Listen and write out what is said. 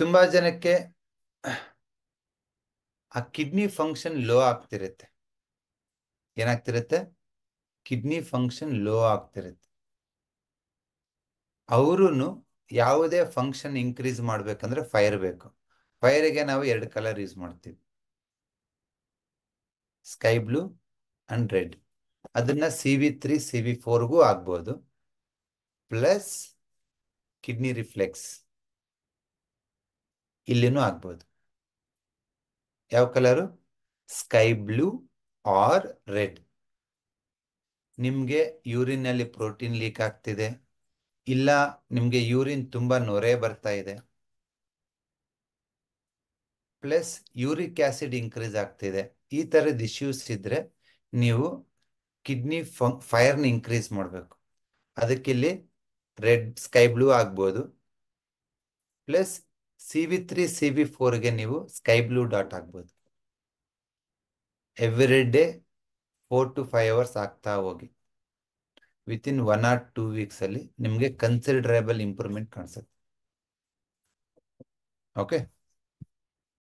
ತುಂಬಾ ಜನಕ್ಕೆ ಆ ಕಿಡ್ನಿ ಫಂಕ್ಷನ್ ಲೋ ಆಗ್ತಿರುತ್ತೆ ಏನಾಗ್ತಿರುತ್ತೆ ಕಿಡ್ನಿ ಫಂಕ್ಷನ್ ಲೋ ಆಗ್ತಿರುತ್ತೆ ಅವರು ಯಾವುದೇ ಫಂಕ್ಷನ್ ಇನ್ಕ್ರೀಸ್ ಮಾಡ್ಬೇಕಂದ್ರೆ ಫೈರ್ ಬೇಕು ಫೈರ್ಗೆ ನಾವು ಎರಡು ಕಲರ್ ಯೂಸ್ ಮಾಡ್ತೀವಿ ಸ್ಕೈ ಬ್ಲೂ ಅಂಡ್ ರೆಡ್ ಅದನ್ನ C V three C V ಫೋರ್ಗೂ ಆಗ್ಬೋದು ಪ್ಲಸ್ ಕಿಡ್ನಿ ರಿಫ್ಲೆಕ್ಸ್ ಇಲ್ಲಿನೂ ಆಗ್ಬೋದು ಯಾವ colour sky blue or red ನಿಮಗೆ ಯೂರಿನ್ನಲ್ಲಿ ಪ್ರೋಟೀನ್ ಲೀಕ್ ಆಗ್ತಿದೆ ಇಲ್ಲ ನಿಮಗೆ ಯೂರಿನ್ ತುಂಬ ನೊರೆ ಬರ್ತಾ ಇದೆ ಪ್ಲಸ್ ಯೂರಿಕ್ ಆ್ಯಸಿಡ್ ಇನ್ಕ್ರೀಸ್ ಆಗ್ತಿದೆ ಈ ಥರದ ಇಶ್ಯೂಸ್ ಇದ್ದರೆ ನೀವು ಕಿಡ್ನಿ ಫೈರ್ನ ಇನ್ಕ್ರೀಸ್ ಮಾಡಬೇಕು ಅದಕ್ಕಿಲ್ಲಿ ರೆಡ್ ಸ್ಕೈ ಬ್ಲೂ ಆಗ್ಬೋದು plus C V three C V ಫೋರ್ಗೆ ನೀವು ಸ್ಕೈ ಬ್ಲೂ ಡಾಟ್ ಆಗ್ಬೋದು every day four to five hours ಆಗ್ತಾ ಹೋಗಿ ಇನ್ ಒನ್ ಆರ್ ಟೂ ವೀಕ್ಸಲ್ಲಿ ನಿಮಗೆ ಕನ್ಸಿಡರೇಬಲ್ ಇಂಪ್ರೂವ್ಮೆಂಟ್ ಕಾಣಿಸುತ್ತೆ ಓಕೆ